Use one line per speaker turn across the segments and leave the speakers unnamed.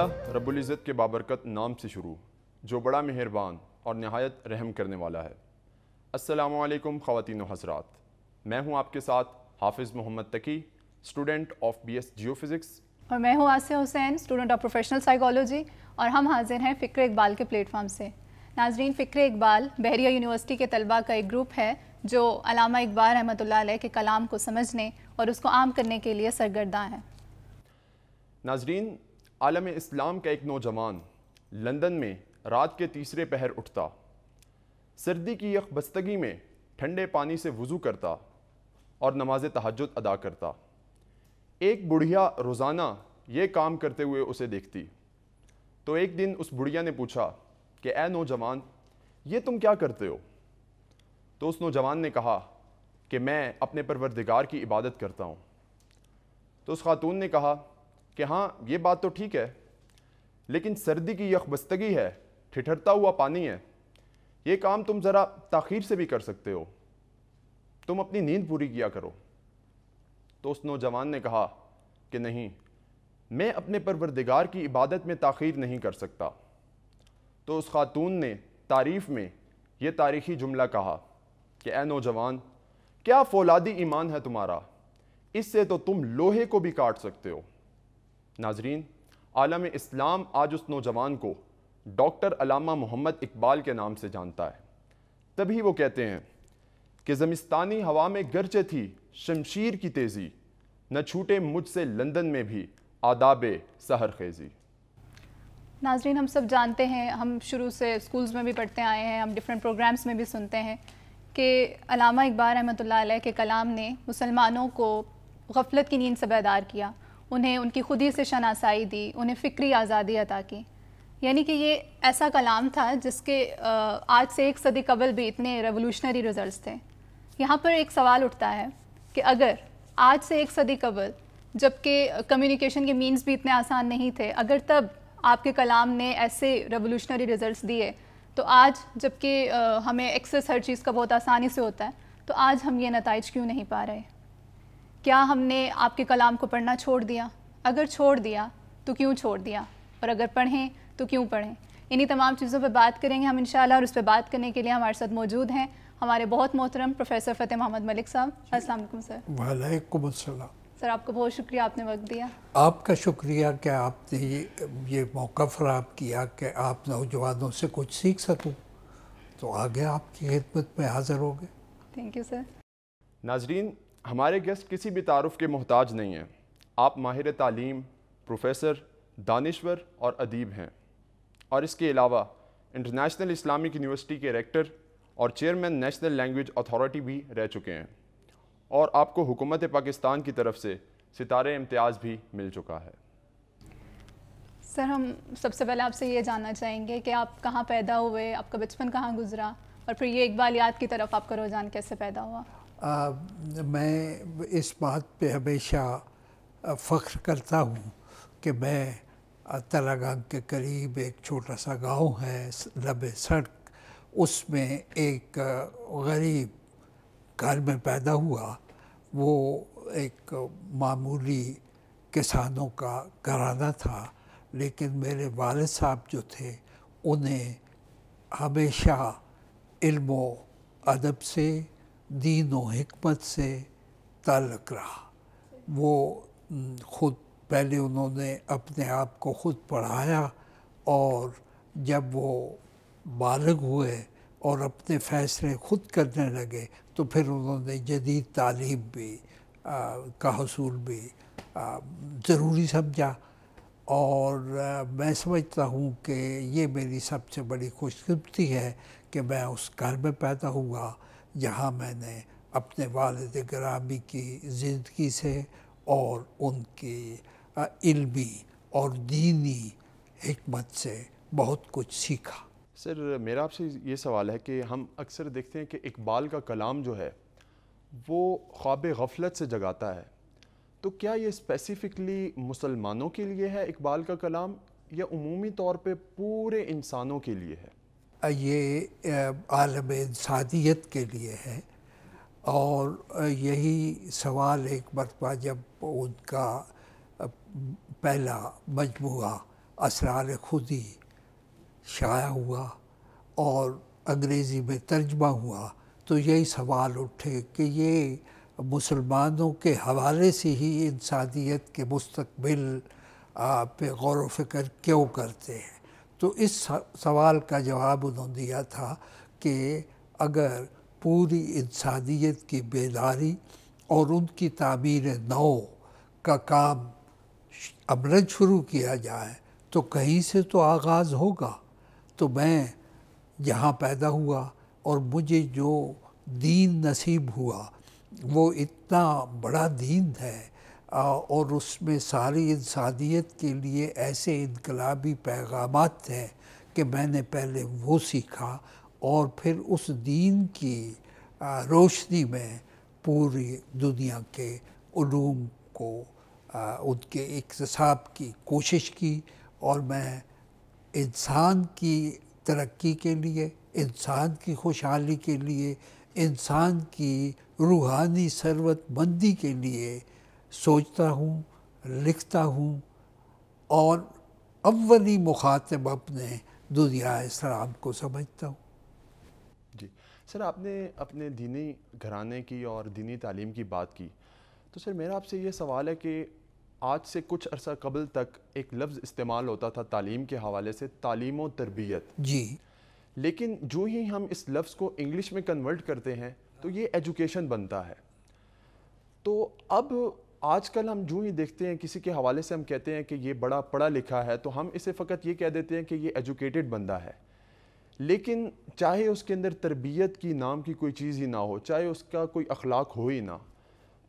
पहला रबुल्ज़त के बाबरकत नाम से शुरू जो बड़ा मेहरबान और नहायत रहम करने वाला है अस्सलाम वालेकुम ख़वातीन हजरात मैं हूं आपके साथ Hafiz Mohammad Taqi student of B S geo physics
और मैं हूं Asiya Hussain student of professional psychology और हम हाजिर हैं फ़िक्र इकबाल के प्लेटफॉर्म से नाजरीन फ़िक्र इकबाल बहरिया यूनिवर्सिटी के तलबा का एक ग्रुप है जो अलामा इकबाल रहमत के कलाम को समझने और उसको आम करने के लिए सरगर्दा है
नाजरीन आलम इस्लाम का एक नौजवान लंदन में रात के तीसरे पहर उठता सर्दी की बस्तगी में ठंडे पानी से वज़ू करता और नमाज तहजद अदा करता एक बुढ़िया रोज़ाना ये काम करते हुए उसे देखती तो एक दिन उस बुढ़िया ने पूछा कि ए नौजवान ये तुम क्या करते हो तो उस नौजवान ने कहा कि मैं अपने परवरदिगार की इबादत करता हूँ तो उस खातून ने कहा कि हाँ ये बात तो ठीक है लेकिन सर्दी की यकबस्तगी है ठिठरता हुआ पानी है ये काम तुम ज़रा तख़ीर से भी कर सकते हो तुम अपनी नींद पूरी किया करो तो उस नौजवान ने कहा कि नहीं मैं अपने परवरदिगार की इबादत में तख़ीर नहीं कर सकता तो उस खातून ने तारीफ़ में यह तारीखी जुमला कहा कि ए नौजवान क्या फौलादी ईमान है तुम्हारा इससे तो तुम लोहे को भी काट सकते हो नाजरीन आलम इस्लाम आज उस नौजवान को डॉक्टर अलामा मोहम्मद इकबाल के नाम से जानता है तभी वो कहते हैं कि ज़मिस्तानी हवा में गर्जे थी शमशीर की तेज़ी न छूटे मुझसे लंदन में भी आदाब सहर खेजी
नाजरीन हम सब जानते हैं हम शुरू से स्कूल्स में भी पढ़ते आए हैं हम डिफरेंट प्रोग्राम्स में भी सुनते हैं कि अलामा इकबाल रहमत के कलाम ने मुसलमानों को गफलत की नींद से बेदार किया उन्हें उनकी खुदी से शनासाई दी उन्हें फ़िक्री आज़ादी अदा की यानी कि ये ऐसा कलाम था जिसके आज से एक सदी कबल भी इतने रेवोल्यूशनरी रिजल्ट्स थे यहाँ पर एक सवाल उठता है कि अगर आज से एक सदी कबल जबकि कम्युनिकेशन के मीन्स भी इतने आसान नहीं थे अगर तब आपके कलाम ने ऐसे रेवोल्यूशनरी रिजल्ट्स दिए तो आज जबकि हमें एक्सेस हर चीज़ का बहुत आसानी से होता है तो आज हम ये नतज क्यों नहीं पा रहे क्या हमने आपके कलाम को पढ़ना छोड़ दिया अगर छोड़ दिया तो क्यों छोड़ दिया और अगर पढ़ें तो क्यों पढ़ें इन्हीं तमाम चीज़ों पर बात करेंगे हम इन और उस पर बात करने के लिए हमारे साथ मौजूद हैं हमारे बहुत मोहतरम प्रोफेसर फ़तेह मोहम्मद मलिक साहब असलम सर
वालेकुम सर
आपको बहुत शुक्रिया आपने वक्त दिया
आपका शुक्रिया कि आपने ये ये मौका फराब किया कि आप नौजवानों से कुछ सीख सकूँ तो आगे आपकी खिदमत में हाज़िर हो गए
थैंक यू सर
नाजरीन हमारे गेस्ट किसी भी तारफ़ के मोहताज नहीं हैं आप माहिर तालीम प्रोफेसर दानश्वर और अदीब हैं और इसके अलावा इंटरनेशनल इस्लामिक यूनिवर्सिटी के रेक्टर और चेयरमैन नेशनल लैंग्वेज अथॉरिटी भी रह चुके हैं और आपको हुकूमत पाकिस्तान की तरफ से सितारे इम्तियाज़ भी मिल चुका है
सर हम सबसे पहले आपसे ये जानना चाहेंगे कि आप कहाँ पैदा हुए आपका बचपन कहाँ गुजरा और फिर ये इकबाल याद की तरफ आपका रुझान कैसे पैदा हुआ
आ, मैं इस बात पे हमेशा फ़ख्र करता हूँ कि मैं तलागंग के करीब एक छोटा सा गांव है लब सड़क उसमें एक गरीब घर में पैदा हुआ वो एक मामूली किसानों का घराना था लेकिन मेरे वाल साहब जो थे उन्हें हमेशा इल्म अदब से दीन व हमत से ताल्लक़ रहा वो ख़ुद पहले उन्होंने अपने आप को ख़ुद पढ़ाया और जब वो बालग हुए और अपने फ़ैसले ख़ुद करने लगे तो फिर उन्होंने जदीद तालीम भी आ, का हसूल भी ज़रूरी समझा और आ, मैं समझता हूँ कि ये मेरी सबसे बड़ी खुशकस्मती है कि मैं उस घर में पैदा हुआ यहाँ मैंने अपने वालद ग्रामी की ज़िंदगी से और उनके इल्मी और दीनी हमत से बहुत कुछ सीखा
सर मेरा आपसे ये सवाल है कि हम अक्सर देखते हैं कि इकबाल का कलाम जो है वो ख्वाब गफलत से जगाता है तो क्या ये स्पेसिफ़िकली मुसलमानों के लिए है इकबाल का कलाम या उमूमी तौर पे पूरे इंसानों के लिए है ये
आलम इंसानियत के लिए है और यही सवाल एक मरतबा जब उनका पहला मजमू असरार खुदी शाया हुआ और अंग्रेज़ी में तर्जमा हुआ तो यही सवाल उठे कि ये मुसलमानों के हवाले से ही इंसानियत के मुस्तबिल पे गौर व फिक्र क्यों करते हैं तो इस सवाल का जवाब उन्होंने दिया था कि अगर पूरी इंसानियत की बेदारी और उनकी तामीर नौ का काम अमरन शुरू किया जाए तो कहीं से तो आगाज़ होगा तो मैं यहाँ पैदा हुआ और मुझे जो दीन नसीब हुआ वो इतना बड़ा दीन है और उसमें सारी इंसानियत के लिए ऐसे इनकलाबी पैगाम थे कि मैंने पहले वो सीखा और फिर उस दीन की रोशनी में पूरी दुनिया के ूम को उनके इकतसाब की कोशिश की और मैं इंसान की तरक्की के लिए इंसान की खुशहाली के लिए इंसान की रूहानी सरवतमंदी के लिए सोचता हूँ लिखता हूँ और अव्वली मुखातब अपने दुनिया इस्लाम को समझता हूँ
जी सर आपने अपने दीनी घराने की और दीनी तालीम की बात की तो सर मेरा आपसे ये सवाल है कि आज से कुछ अरसा कबल तक एक लफ्ज़ इस्तेमाल होता था तालीम के हवाले से तालीम व तरबियत जी लेकिन जो ही हम इस लफ्ज़ को इंग्लिश में कन्वर्ट करते हैं तो ये एजुकेशन बनता है तो अब आजकल हम जूँ ही देखते हैं किसी के हवाले से हम कहते हैं कि ये बड़ा पढ़ा लिखा है तो हम इसे फ़कत ये कह देते हैं कि ये एजुकेटेड बंदा है लेकिन चाहे उसके अंदर तरबियत की नाम की कोई चीज़ ही ना हो चाहे उसका कोई अखलाक हो ही ना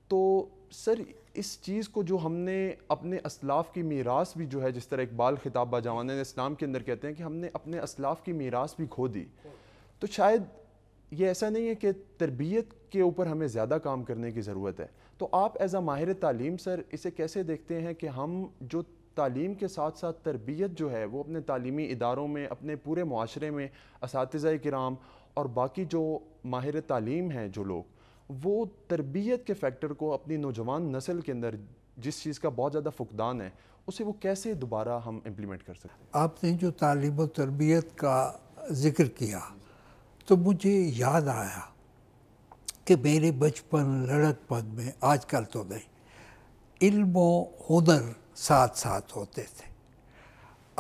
तो सर इस चीज़ को जो हमने अपने असलाफ़ की मीरास भी जो है जिस तरह इकबाल खिताब बाजावान इस्लाम के अंदर कहते हैं कि हमने अपने असलाफ़ की मीरास भी खो दी तो शायद ये ऐसा नहीं है कि तरबियत के ऊपर हमें ज़्यादा काम करने की ज़रूरत है तो आप एज़ आ माहिर तालीम सर इसे कैसे देखते हैं कि हम जो तालीम के साथ साथ तरबियत जो है वो अपने तालीमी इदारों में अपने पूरे माशरे में इस कराम और बाकी जो माहिर तालीम हैं जो लोग वो तरबियत के फैक्टर को अपनी नौजवान नस्ल के अंदर जिस चीज़ का बहुत ज़्यादा फुकदान है उसे वो कैसे दोबारा हम इम्प्लीमेंट कर सकते हैं
आपने जो तालीम तरबियत का ज़िक्र किया तो मुझे याद आया कि मेरे बचपन लड़कपन में आजकल तो नहीं इल्म हुनर साथ साथ होते थे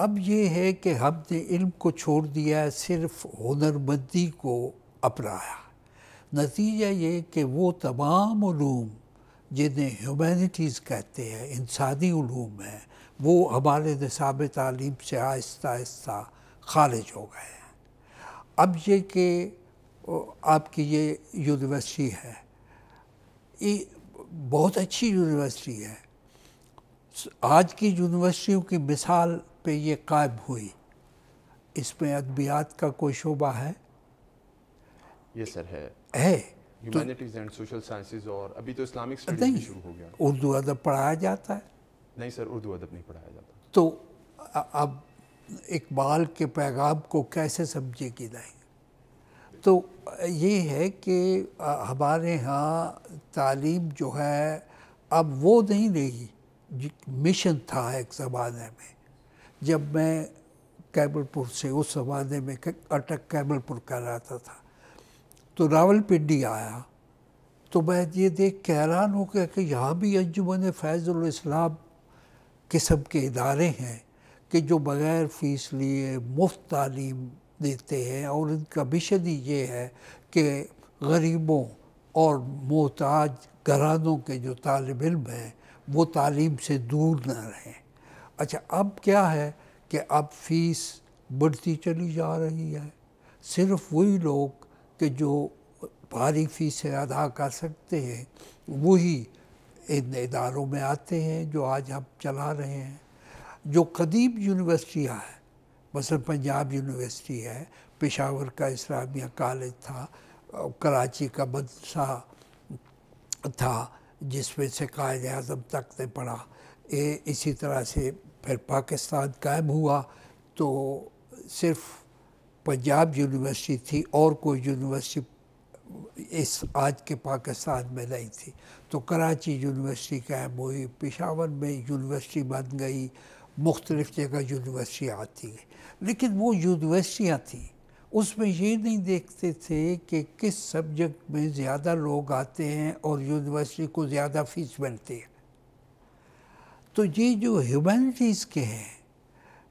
अब ये है कि हमने इल्म को छोड़ दिया सिर्फ हुनरमंदी को अपनाया नतीजा ये कि वो तमाम ूम जिन्हें ह्यूमैनिटीज़ कहते हैं इंसानी ूम हैं वो हमारे निसाब तालीम से आहिस्ता आहिस्ता खारिज हो गए अब ये कि आपकी ये यूनिवर्सिटी है ये बहुत अच्छी यूनिवर्सिटी है आज की यूनिवर्सिटियों की मिसाल पे ये कायम हुई इसमें अदबियात का कोई शोबा है
ये सर है है ह्यूमैनिटीज एंड सोशल साइंसेस और अभी तो इस्लामिक स्टडीज शुरू हो गया
उर्दू अदब पढ़ाया जाता है
नहीं सर उर्दू अदब नहीं पढ़ाया जाता
तो अब इकबाल के पैगाम को कैसे समझेगी नहीं तो ये है कि हमारे यहाँ तालीम जो है अब वो नहीं रही मिशन था एक ज़माने में जब मैं कैबलपुर से उस ज़माने में अटक कैबलपुर का था तो रावलपिंडी आया तो मैं ये देख के हैरान हो गया कि यहाँ भी अंजुमन फैज़ुल इस्लाम किस्म के इदारे हैं कि जो बग़ैर फ़ीस लिए मुफ्त तालीम देते हैं और इनका मिशन ही ये है कि गरीबों और मोहताज घरानों के जो तालब इम हैं वो तालीम से दूर ना रहें अच्छा अब क्या है कि अब फीस बढ़ती चली जा रही है सिर्फ वही लोग कि जो भारी फीसें अदा कर सकते हैं वही इन इदारों में आते हैं जो आज हम चला रहे हैं जो कदीम यूनिवर्सिटियाँ हैं मसल पंजाब यूनिवर्सिटी है पेशावर का इस्लामिया कॉलेज था कराची का मदसा था जिसमें से कायद अजम तक ने पढ़ा ए, इसी तरह से फिर पाकिस्तान कायम हुआ तो सिर्फ पंजाब यूनिवर्सिटी थी और कोई यूनिवर्सिटी इस आज के पाकिस्तान में नहीं थी तो कराची यूनिवर्सिटी कायम हुई पेशावर में यूनिवर्सिटी बन गई मुख्तलिफ़ जगह यूनिवर्सिटियाँ आती है लेकिन वो यूनिवर्सिटियाँ थी उसमें ये नहीं देखते थे कि किस सब्जेक्ट में ज़्यादा लोग आते हैं और यूनिवर्सिटी को ज़्यादा फीस मिलती है तो ये जो ह्यूमैनिटीज़ के हैं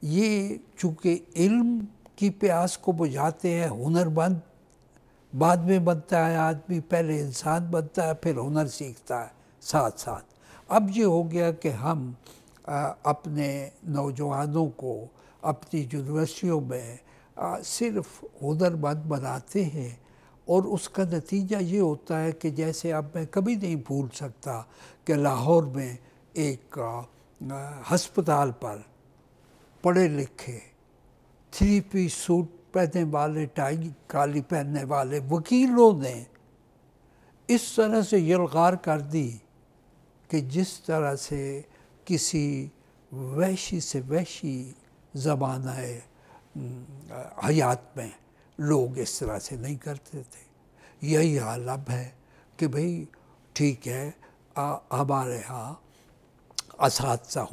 ये चूँकि इल्म की प्यास को बुझाते हैं हुनरमंद बाद में बनता है आदमी पहले इंसान बनता है फिर हुनर सीखता है साथ साथ अब ये हो गया कि हम अपने नौजवानों को अपनी यूनिवर्सिटियों में सिर्फ हुनरमंद बनाते हैं और उसका नतीजा ये होता है कि जैसे अब मैं कभी नहीं भूल सकता कि लाहौर में एक हस्पताल पर पढ़े लिखे थ्री पी सूट पहनने वाले टाई काली पहनने वाले वकीलों ने इस तरह से यलगार कर दी कि जिस तरह से किसी वैशी से वैशी ज़माना हयात में लोग इस तरह से नहीं करते थे यही हाल अब है कि भाई ठीक है हमारे यहाँ इस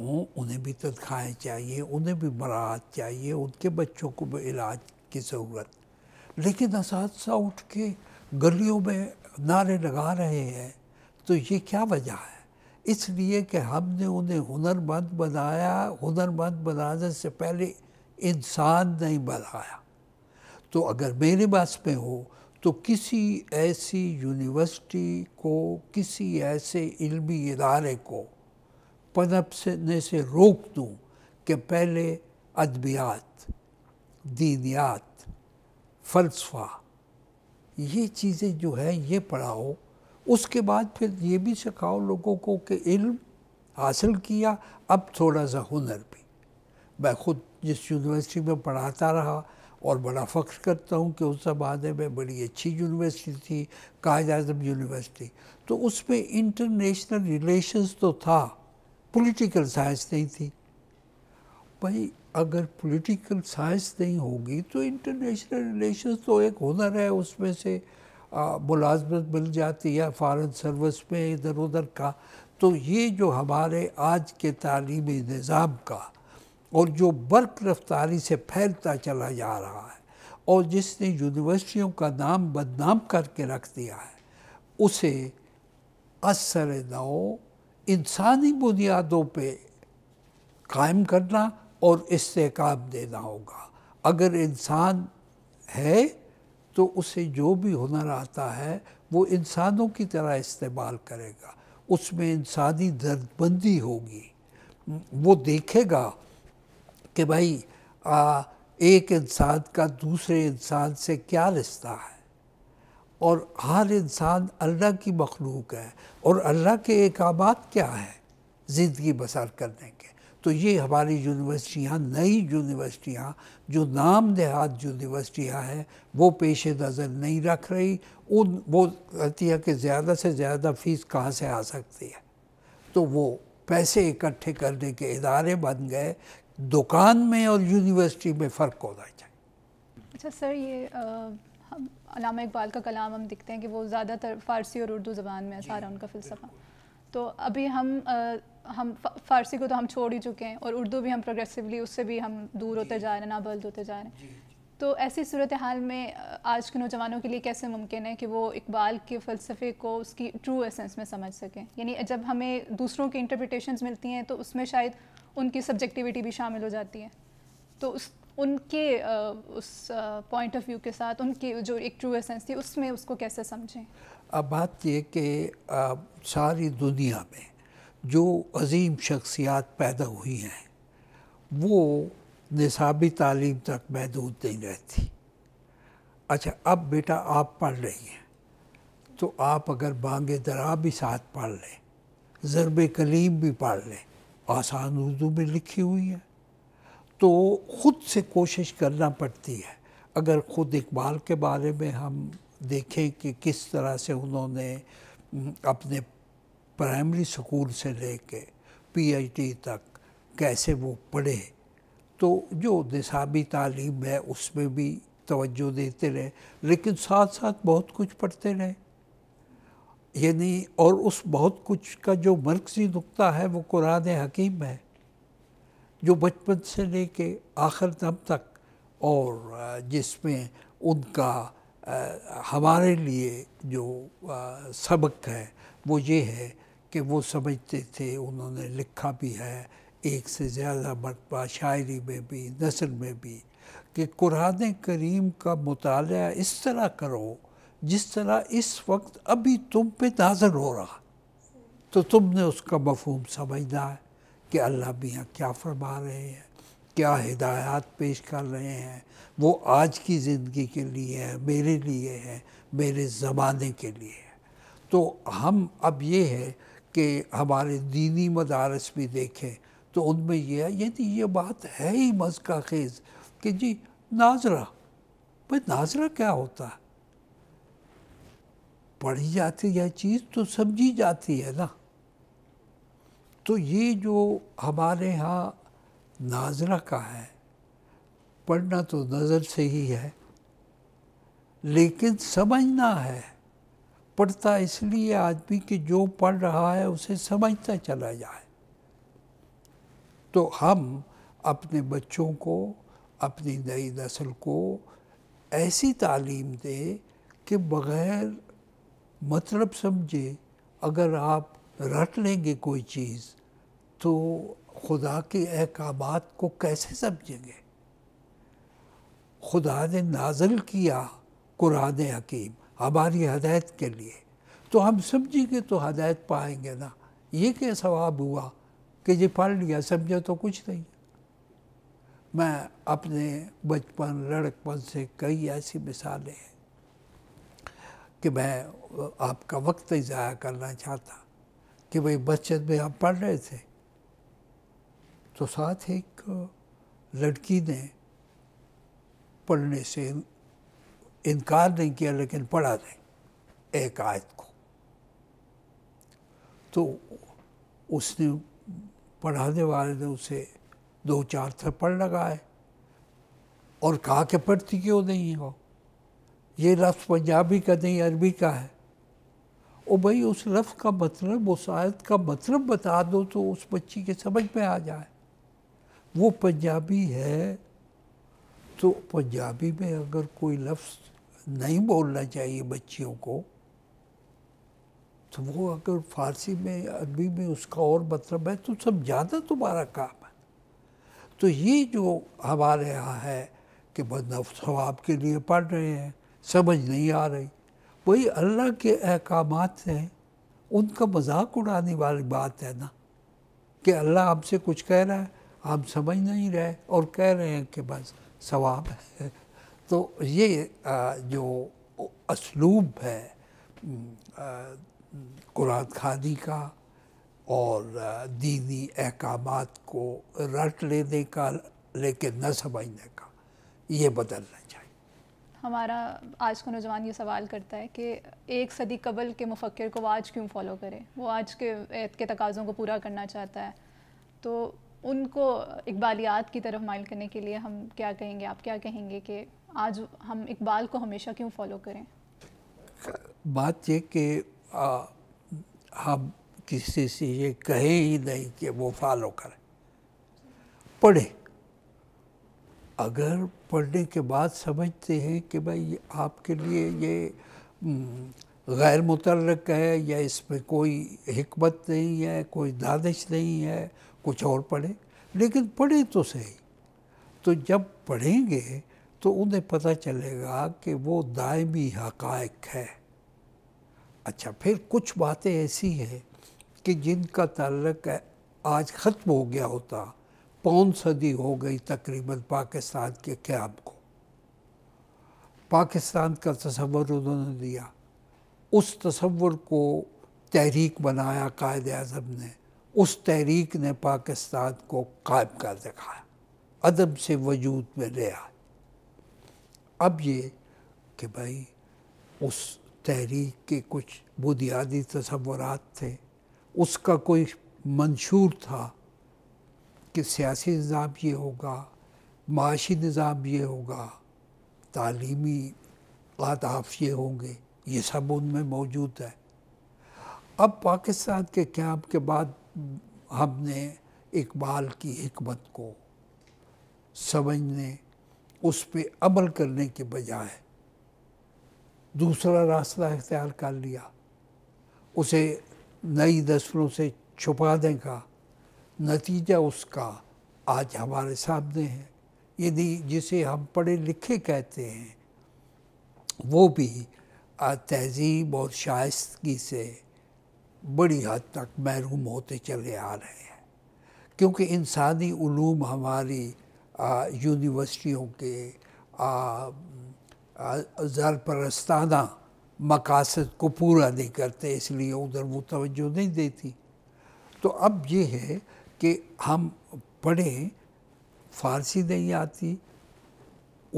हों उन्हें भी तनख्वाहें तो चाहिए उन्हें भी मराहत चाहिए उनके बच्चों को भी इलाज की ज़रूरत लेकिन इस उठ के गलियों में नारे लगा रहे हैं तो ये क्या वजह है इसलिए कि हमने उन्हें हुनरमंद बनाया हुनरमंद बनाने से पहले इंसान नहीं बनाया तो अगर मेरे पास में हो तो किसी ऐसी यूनिवर्सिटी को किसी ऐसे इल्मी इदारे को पनप से से रोक दूँ कि पहले अदबियात दीनियात फ़लसफ़ा ये चीज़ें जो है ये पढ़ाओ उसके बाद फिर ये भी सिखाओ लोगों को कि इल्म हासिल किया अब थोड़ा सा हुनर भी मैं खुद जिस यूनिवर्सिटी में पढ़ाता रहा और बड़ा फ़ख्र करता हूँ कि उस जमाने में बड़ी अच्छी यूनिवर्सिटी थी कायद अजम यूनिवर्सिटी तो उसमें इंटरनेशनल रिलेशंस तो था पॉलिटिकल साइंस नहीं थी भाई अगर पॉलिटिकल साइंस नहीं होगी तो इंटरनेशनल रिलेशंस तो एक हुनर है उसमें से मुलाजमत मिल जाती है फ़ारन सर्विस में इधर उधर का तो ये जो हमारे आज के तलीमी निज़ाम का और जो बर्क रफ्तारी से फैलता चला जा रहा है और जिसने यूनिवर्सिटियों का नाम बदनाम करके रख दिया है उसे असर नौ इंसानी बुनियादों पे कायम करना और इस्तेकाम देना होगा अगर इंसान है तो उसे जो भी हुनर आता है वो इंसानों की तरह इस्तेमाल करेगा उसमें इंसानी दर्दबंदी होगी वो देखेगा कि भाई आ, एक इंसान का दूसरे इंसान से क्या रिश्ता है और हर इंसान अल्लाह की मखलूक है और अल्लाह के एकाबात क्या है ज़िंदगी बसर करने तो ये हमारी यूनिवर्सिटियाँ नई यूनिवर्सिटियाँ जो नाम देहात यूनिवर्सिटियाँ हैं वो पेश नज़र नहीं रख रही उन वो कहती है कि ज़्यादा से ज़्यादा फ़ीस कहाँ से आ सकती है तो वो पैसे इकट्ठे करने के इदारे बन गए दुकान में और यूनिवर्सिटी में फ़र्क होना
चाहिए अच्छा सर ये हम अलामा इकबाल का कलाम हम देखते हैं कि वो ज़्यादातर फ़ारसी और उर्दू ज़बान में सारा उनका फ़लसफ़ा तो अभी हम हम फ़ारसी को तो हम छोड़ ही चुके हैं और उर्दू भी हम प्रोग्रेसिवली उससे भी हम दूर होते जा रहे हैं नाबल्द होते जा रहे हैं तो ऐसी सूरत हाल में आज के नौजवानों के लिए कैसे मुमकिन है कि वो इकबाल के फ़लसफ़े को उसकी ट्रू एसेंस में समझ सकें यानी जब हमें दूसरों की इंटरप्रिटेशन मिलती हैं तो उसमें शायद उनकी सब्जेक्टिविटी भी शामिल हो जाती है तो उस उनके उस पॉइंट ऑफ व्यू के साथ उनकी जो एक ट्रू एसेंस थी उसमें उसको कैसे समझें
अब बात यह कि सारी दुनिया में जो अजीम शख्सियात पैदा हुई हैं वो निसाबी तालीम तक महदूद नहीं रहती अच्छा अब बेटा आप पढ़ रही हैं तो आप अगर बांग दरा भी साथ पढ़ लें ज़रब कलीम भी पढ़ लें आसान उर्दू में लिखी हुई है तो ख़ुद से कोशिश करना पड़ती है अगर ख़ुद इकबाल के बारे में हम देखें कि किस तरह से उन्होंने अपने प्राइमरी स्कूल से लेके पीएचडी तक कैसे वो पढ़े तो जो निसाबी तालीम है उसमें भी तवज्जो देते रहे लेकिन साथ साथ बहुत कुछ पढ़ते रहे यानी और उस बहुत कुछ का जो मरकजी नुकता है वो कुरान हकीम है जो बचपन से लेके आखिर दम तक और जिसमें उनका आ, हमारे लिए जो आ, सबक है वो ये है कि वो समझते थे उन्होंने लिखा भी है एक से ज़्यादा मरतबा शायरी में भी नसर में भी कि कुरान करीम का मताल इस तरह करो जिस तरह इस वक्त अभी तुम पे नाजर हो रहा तो तुमने उसका मफहम समझना है कि अल्लाह मियाँ क्या फरमा रहे हैं क्या हिदायत पेश कर रहे हैं वो आज की ज़िंदगी के लिए है मेरे लिए है मेरे ज़माने के लिए है तो हम अब ये है कि हमारे दीनी मदारस भी देखें तो उनमें यह है यदि तो ये बात है ही मज़ का खेज कि जी नाजरा भाई नाजरा क्या होता है पढ़ी जाती यह चीज़ तो समझी जाती है ना तो ये जो हमारे यहाँ नाजरा का है पढ़ना तो नज़र से ही है लेकिन समझना है पढ़ता इसलिए आदमी कि जो पढ़ रहा है उसे समझता चला जाए तो हम अपने बच्चों को अपनी नई नस्ल को ऐसी तालीम दें कि बग़ैर मतलब समझे अगर आप रट लेंगे कोई चीज़ तो खुदा के अहकाम को कैसे समझेंगे खुदा ने नाजल किया कुरान हकीम हमारी हदायत के लिए तो हम समझी के तो हदायत पाएंगे ना ये क्या सवाब हुआ कि ये पढ़ लिया समझे तो कुछ नहीं मैं अपने बचपन लड़कपन से कई ऐसी मिसालें हैं कि मैं आपका वक्त ही ज़ाया करना चाहता कि भाई बच्चत में हम पढ़ रहे थे तो साथ एक लड़की ने पढ़ने से इनकार नहीं किया लेकिन पढ़ा नहीं एक आयत को तो उसने पढ़ाने वाले ने उसे दो चार थप्पड़ लगाए और कहा कि पढ़ती क्यों नहीं हो ये लफ्ज़ पंजाबी का नहीं अरबी का है ओ भाई उस लफ्ज़ का मतलब उस आयत का मतलब बता दो तो उस बच्ची के समझ में आ जाए वो पंजाबी है तो पंजाबी में अगर कोई लफ्ज़ नहीं बोलना चाहिए बच्चियों को तो वो अगर फारसी में अरबी में उसका और मतलब है तो सब ज़्यादा तुम्हारा काम है तो ये जो हमारे यहाँ है कि बदनाफ स्वाब के लिए पढ़ रहे हैं समझ नहीं आ रही वही अल्लाह के अहकाम हैं उनका मजाक उड़ाने वाली बात है ना कि अल्लाह हमसे कुछ कह रहा है हम समझ नहीं रहे और कह रहे हैं कि बस सवाब है तो ये जो असलूब है कुरान खानी का और दीनी अहकाम को रट लेने का लेकिन न समझने का ये बदलना चाहिए
हमारा आज का नौजवान ये सवाल करता है कि एक सदी कबल के मुफक्र को वो आज क्यों फॉलो करें वो आज के ऐत के तकाज़ों को पूरा करना चाहता है तो उनको इकबालियात की तरफ माइल करने के लिए हम क्या कहेंगे आप क्या कहेंगे कि आज हम इकबाल को हमेशा क्यों फॉलो करें
बात ये कि हम किसी से ये कहे ही नहीं कि वो फॉलो करें पढ़े अगर पढ़ने के बाद समझते हैं कि भाई आपके लिए ये हम्म, गैर मुतरक है या इसमें कोई हमत नहीं है कोई दादिश नहीं है कुछ और पढ़े लेकिन पढ़े तो सही तो जब पढ़ेंगे तो उन्हें पता चलेगा कि वो दायमी हकायक है अच्छा फिर कुछ बातें ऐसी हैं कि जिनका तल्लक आज ख़त्म हो गया होता पौन सदी हो गई तकरीबन पाकिस्तान के क्याम को पाकिस्तान का तस्वर उन्होंने दिया उस तस्वर को तहरीक बनाया कायद अजम ने उस तहरीक ने पाकिस्तान को कायम कर दिखाया अदब से वजूद में ले आया अब ये कि भाई उस तहरीक के कुछ बुनियादी तस्वरत थे उसका कोई मंशूर था कि सियासी निज़ाम ये होगा माशी निज़ाम ये होगा तालीमी आताफ ये होंगे ये सब उनमें मौजूद है अब पाकिस्तान के क्याम के बाद हमने इकबाल की हमत को समझने उस पर अमल करने के बजाय दूसरा रास्ता इख्तियार कर लिया उसे नई दसलों से छुपा देगा नतीजा उसका आज हमारे सामने है यदि जिसे हम पढ़े लिखे कहते हैं वो भी तहजीब और शाइस्तगी से बड़ी हद तक महरूम होते चले आ रहे हैं क्योंकि इंसानी ूम हमारी यूनिवर्सिटियों के ज़रपरस्ताना मकासद को पूरा नहीं करते इसलिए उधर वो तवज्जो नहीं देती तो अब ये है कि हम पढ़ें फ़ारसी नहीं आती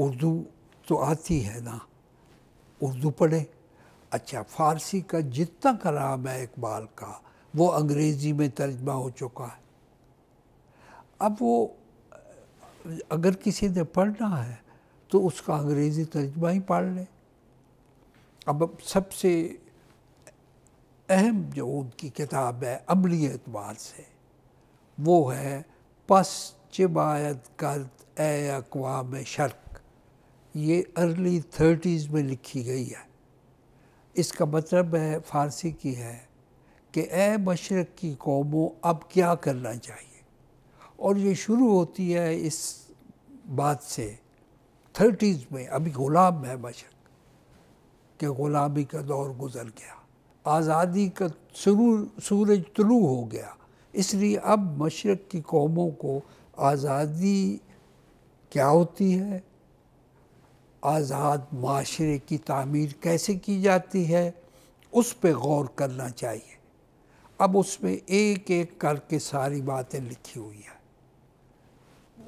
उर्दू तो आती है ना उर्दू पढ़ें अच्छा फ़ारसी का जितना कलाम है इकबाल का वो अंग्रेज़ी में तर्जमा हो चुका है अब वो अगर किसी ने पढ़ना है तो उसका अंग्रेज़ी तर्जमा ही पढ़ लें अब सबसे अहम जो उनकी किताब है अमली एतबार से वो है पस चिबायत गर्द ए अकवाम शर्क ये अर्ली थर्टीज़ में लिखी गई है इसका मतलब है फ़ारसी की है कि ए मशरक़ की कौमों अब क्या करना चाहिए और ये शुरू होती है इस बात से थर्टीज़ में अभी गुलाम है बशक कि गुलामी का दौर गुजर गया आज़ादी का सूरज तलू हो गया इसलिए अब मशरक़ की कौमों को आज़ादी क्या होती है आज़ाद माशरे की तामीर कैसे की जाती है उस पर गौर करना चाहिए अब उसमें एक एक करके सारी बातें लिखी हुई हैं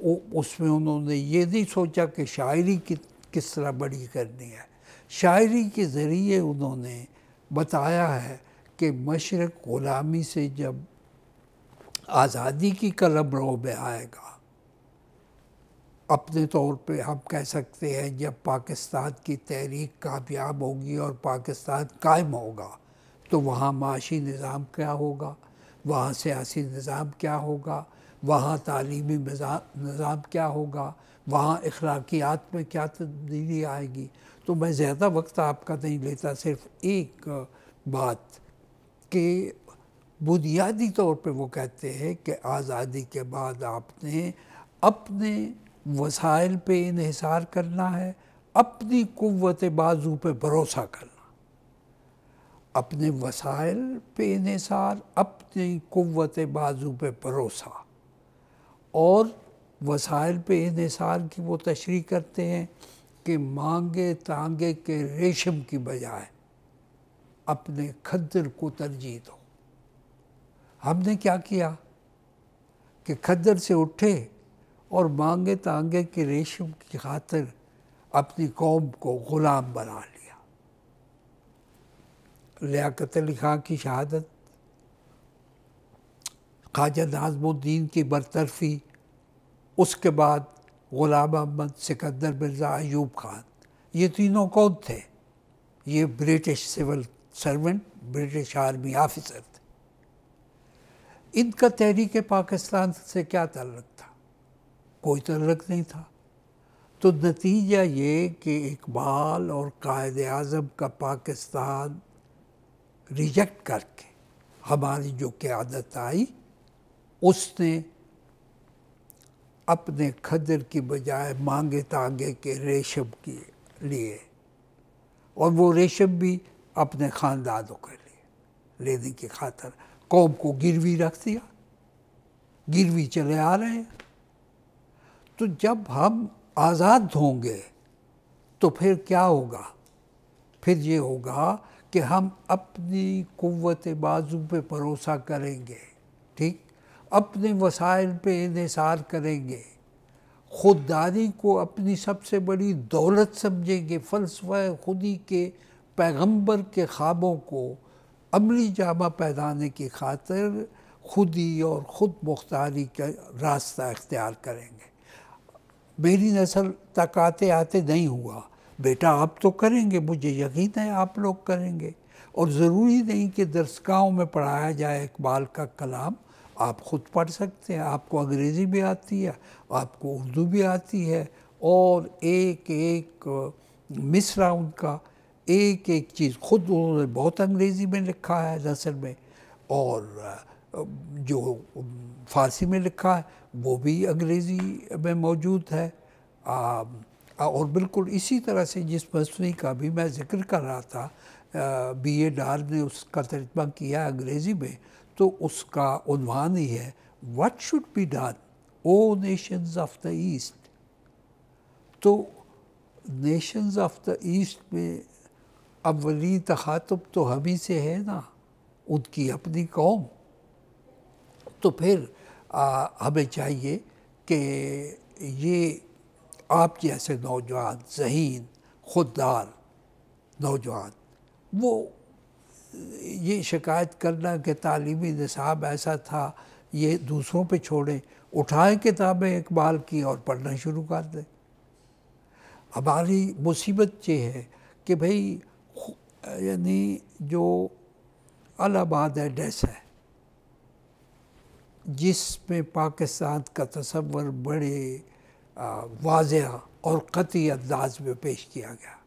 उसमें उन्होंने ये नहीं सोचा कि शायरी कि, किस तरह बड़ी करनी है शायरी के ज़रिए उन्होंने बताया है कि मशरक़ ग़ुलामी से जब आज़ादी की कलम रो में आएगा अपने तौर पे हम कह सकते हैं जब पाकिस्तान की तहरीक कामयाब होगी और पाकिस्तान कायम होगा तो वहाँ माशी निज़ाम क्या होगा वहाँ सियासी निज़ाम क्या होगा वहाँ तलीमी निज़ाम क्या होगा वहाँ अखलाकियात में क्या तब्दीली आएगी तो मैं ज़्यादा वक्त आपका नहीं लेता सिर्फ एक बात कि बुनियादी तौर पर वो कहते हैं कि आज़ादी के बाद आपने अपने वसाइल पर इसार करना है अपनी क़वत बाजू पर भरोसा करना अपने वसाइल पर इसार अपनी क़वत बाजू पर भरोसा और वसाइल पे इसार की वो तशरी करते हैं कि मांगे तांगे के रेशम की बजाय अपने खद्दर को तरजीह दो हमने क्या किया कि खद्दर से उठे और मांगे तांगे के रेशम की खातर अपनी कौम को ग़ुलाम बना लिया लियाकत अली खां की शहादत खाजा नाजमुद्दीन की बरतरफी उसके बाद ग़ुलाम अहमद सिकंदर मिर्ज़ा ऐब खान ये तीनों कौन थे ये British civil servant British army officer थे इनका तहरीक पाकिस्तान से क्या तल्लक था कोई तल्लक नहीं था तो नतीजा ये कि इकबाल और कायद अजम का पाकिस्तान रिजेक्ट करके हमारी जो क्यादत आई उसने अपने खदर की बजाय मांगे तांगे के रेशम के लिए और वो रेशम भी अपने ख़ानदानों के लिए लेने की खातर कौम को गिरवी रख दिया गिरवी चले आ रहे हैं तो जब हम आज़ाद होंगे तो फिर क्या होगा फिर ये होगा कि हम अपनी कुत बाजू पे भरोसा करेंगे ठीक अपने वसाइल पे इसार करेंगे खुददारी को अपनी सबसे बड़ी दौलत समझेंगे फलसफा खुदी के पैगंबर के ख्वाबों को अमली जामा पैदाने की खातर खुदी और ख़ुद मुख्तारी का रास्ता अख्तियार करेंगे मेरी नस्ल तक आते आते नहीं हुआ बेटा आप तो करेंगे मुझे यकीन है आप लोग करेंगे और ज़रूरी नहीं कि दरसगाहों में पढ़ाया जाए इकबाल का कलाम आप खुद पढ़ सकते हैं आपको अंग्रेज़ी भी आती है आपको उर्दू भी आती है और एक एक मिसरा उनका एक एक चीज़ खुद उन्होंने बहुत अंग्रेज़ी में लिखा है नसर में और जो फारसी में लिखा है वो भी अंग्रेज़ी में मौजूद है आ, और बिल्कुल इसी तरह से जिस मसनी का भी मैं जिक्र कर रहा था बी ए डार ने उसका तर्जमा किया अंग्रेज़ी में तो उसका उन्वान ही है what should be done O nations of the east तो नेशंस ऑफ द ईस्ट में अवली तखातब तो हम ही से है ना उनकी अपनी कौम तो फिर आ, हमें चाहिए कि ये आप जैसे नौजवान जहीन खुददार नौजवान वो ये शिकायत करना कि तालीमी निसाब ऐसा था ये दूसरों पे छोड़ें उठाएं किताबें इकबाल की और पढ़ना शुरू कर दें हमारी मुसीबत ये है कि भाई यानी जो अलाबाद एड्रेस है जिसमें पाकिस्तान का तस्वर बड़े वाजह और क़ती अंदाज में पेश किया गया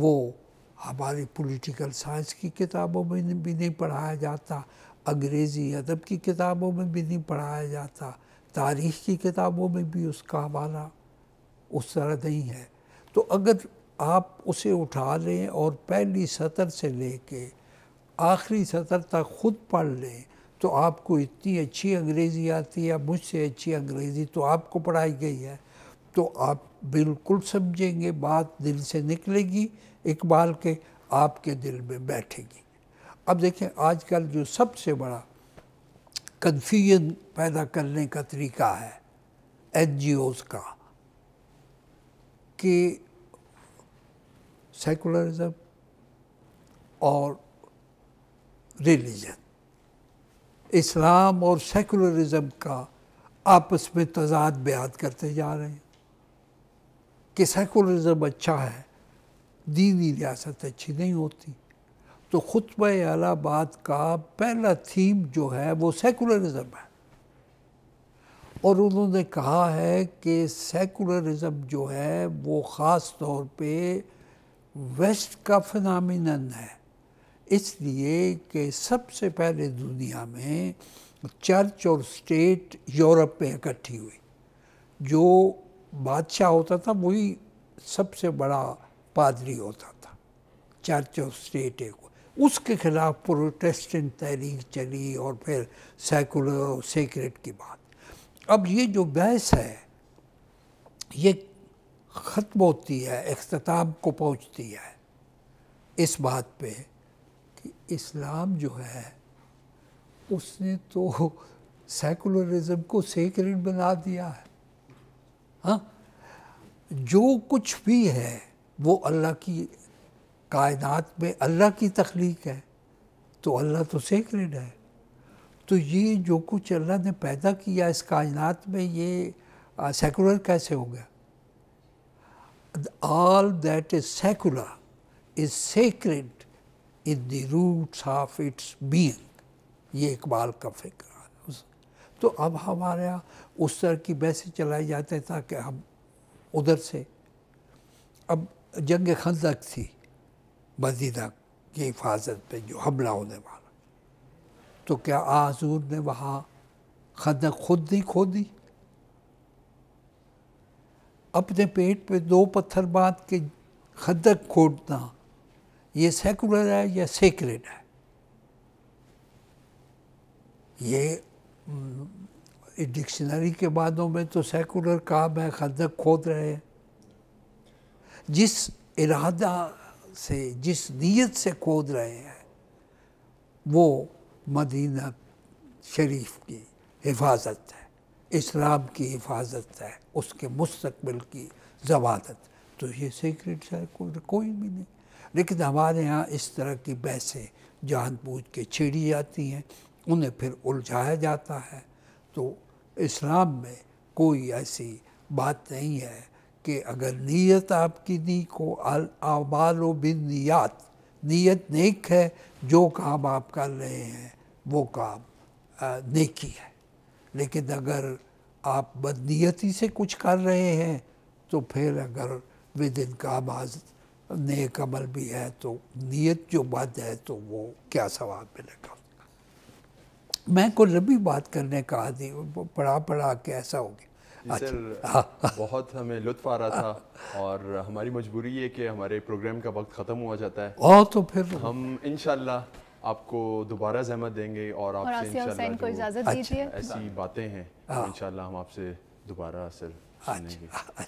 वो हमारी पॉलिटिकल साइंस की किताबों में भी नहीं पढ़ाया जाता अंग्रेज़ी अदब की किताबों में भी नहीं पढ़ाया जाता तारीख की किताबों में भी उसका हवाला उस तरह नहीं है तो अगर आप उसे उठा लें और पहली सतर से ले कर आखिरी सतर तक ख़ुद पढ़ लें तो आपको इतनी अच्छी अंग्रेज़ी आती है मुझसे अच्छी अंग्रेज़ी तो आपको पढ़ाई गई है तो आप बिल्कुल समझेंगे बात दिल से निकलेगी इकबाल के आपके दिल में बैठेगी अब देखें आजकल जो सबसे बड़ा कन्फ्यूजन पैदा करने का तरीका है एन का कि सेकुलरिज्म और रिलीजन इस्लाम और सेकुलरिज्म का आपस में तजाद बयान करते जा रहे हैं कि सेकुलरिज्म अच्छा है दीनी रियासत अच्छी नहीं होती तो खुतब अलाबाद का पहला थीम जो है वो सेकुलरिज़म है और उन्होंने कहा है कि सेकुलरिज़म जो है वो ख़ास तौर पे वेस्ट का फिनामिनन है इसलिए कि सबसे पहले दुनिया में चर्च और स्टेट यूरोप में इकट्ठी हुई जो बादशाह होता था वही सबसे बड़ा पादरी होता था चर्च ऑफ स्टेट एक उसके खिलाफ प्रोटेस्टेंट तहरीक चली और फिर सेकुलर और सेक्रेट की बात अब ये जो बहस है ये ख़त्म होती है अख्ताब को पहुंचती है इस बात पे कि इस्लाम जो है उसने तो सेकुलरिज्म को सेक्रेट बना दिया है हाँ जो कुछ भी है वो अल्लाह की कायनात में अल्लाह की तख्लीक है तो अल्लाह तो सेक्रेड है तो ये जो कुछ अल्लाह ने पैदा किया इस कायनात में ये सेकुलर कैसे हो गया all that is secular is sacred in the roots of its being ये इकबाल का फिक्र तो अब हमारे यहाँ उस तरह की बहसें चलाई जाते था ताकि हम उधर से अब जंग खंदक थी मदीना की हिफाजत पे जो हमला होने वाला तो क्या आजूर ने वहाँ खंदक खुद नहीं खोदी अपने पेट पे दो पत्थर बांध के खंदक खोदना ये सेकुलर है या सेक्रेट है ये डिक्शनरी हम्म, के बादों में तो सेकुलर काम है खंदक खोद रहे हैं जिस इरादा से जिस नीयत से खोद रहे हैं वो मदीना शरीफ की हिफाजत है इस्लाम की हिफाजत है उसके मुस्तबिल की जवादत तो ये सीक्रेट है कोई कोई भी नहीं लेकिन हमारे यहाँ इस तरह की बहसें जानबूझ के छेड़ी जाती हैं उन्हें फिर उलझाया जाता है तो इस्लाम में कोई ऐसी बात नहीं है कि अगर नीयत आपकी नी को आमाल बिन नियात नीयत नेक है जो काम आप कर रहे हैं वो काम नेकी है लेकिन अगर आप बदनीयती से कुछ कर रहे हैं तो फिर अगर विद इन आज नेक अमल भी है तो नीयत जो बद है तो वो क्या सवाल मिलेगा मैं को लंबी बात करने का आदि पढ़ा पढ़ा के ऐसा हो गया अच्छा। सर
हाँ। बहुत हमें लुत्फ आ रहा था और हमारी मजबूरी ये कि हमारे प्रोग्राम का वक्त ख़त्म हुआ जाता है और हाँ, तो फिर हम इन आपको दोबारा जहमत देंगे और आपसे अच्छा। ऐसी हाँ। बातें हैं तो इन हम आपसे दोबारा सर
अच्छा।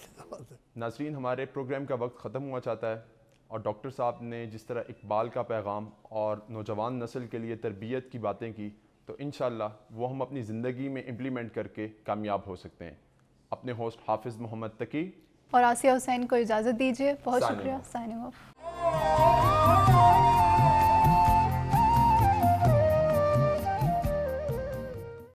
नाजरीन हमारे प्रोग्राम का वक्त ख़त्म हुआ चाहता है और डॉक्टर साहब ने जिस तरह इकबाल का पैगाम और नौजवान नस्ल के लिए तरबियत की बातें की तो इन वो हम अपनी ज़िंदगी में इम्प्लीमेंट करके कामयाब हो सकते हैं अपने होस्ट हाफिज मोहम्मद तकी
और आसिया हुसैन को इजाज़त दीजिए बहुत शुक्रिया साइनिंग ऑफ